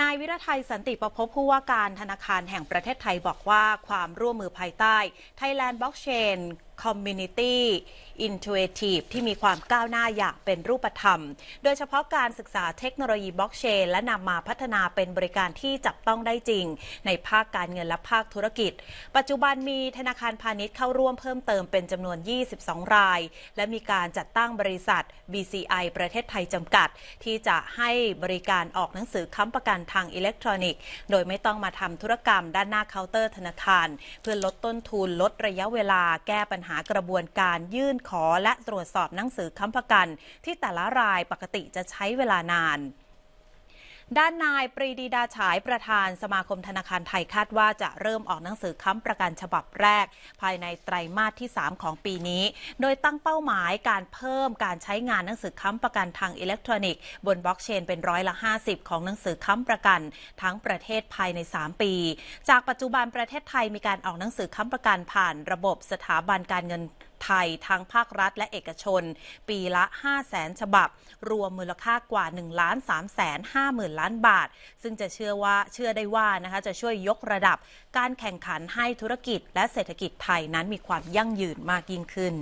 นายวิรไทยสันติประพบผู้ว่าการธนาคารแห่งประเทศไทยบอกว่าความร่วมมือภายใต้ไทยแลนด์บล็อกเชน Community Intuitive ที่มีความก้าวหน้าอย่างเป็นรูปธรรม โดยเฉพาะการศึกษาเทคโนโลยีบล็อกเชนและนำมาพัฒนาเป็นบริการที่จับต้องได้จริง ในภาคการเงินและภาคธุรกิจ ปัจจุบันมีธนาคารพาณิชย์เข้าร่วมเพิ่มเติมเป็นจำนวน 22 ราย และมีการจัดตั้งบริษัท BCI ประเทศไทยจำกัด ที่จะให้บริการออกหนังสือค้ำประกันทางอิเล็กทรอนิกส์ โดยไม่ต้องมาทำธุรกรรม ด้านหน้าเคาน์เตอร์ ธนาคาร เพื่อลดต้นทุนลดระยะเวลาแก้ปัญหาหากระบวนการยื่นขอและตรวจสอบหนังสือค้ำประกัน ที่แต่ละรายปกติจะใช้เวลานานด้านนายปรีดีดาฉายประธานสมาคมธนาคารไทยคาดว่าจะเริ่มออกหนังสือค้ำประกันฉบับแรก ภายในไตรมาสที่ 3 ของปีนี้ โดยตั้งเป้าหมายการเพิ่มการใช้งานหนังสือค้ำประกันทางอิเล็กทรอนิกส์บนบล็อกเชนเป็นร้อยละ50ของหนังสือค้ำประกัน ทั้งประเทศภายใน 3 ปี จากปัจจุบันประเทศไทยมีการออกหนังสือค้ำประกันผ่านระบบสถาบันการเงินไทยทั้งภาครัฐและเอกชน ปีละ 5 0 0แสนฉบับ รวมมูลค่ากว่า1ล้าน3แสน5หมื่นล้านบาท ซึ่งจะเชื่อว่าเชื่อได้ว่านะคะจะช่วยยกระดับการแข่งขันให้ธุรกิจและเศรษฐกิจไทยนั้นมีความยั่งยืนมากยิ่งขึ้น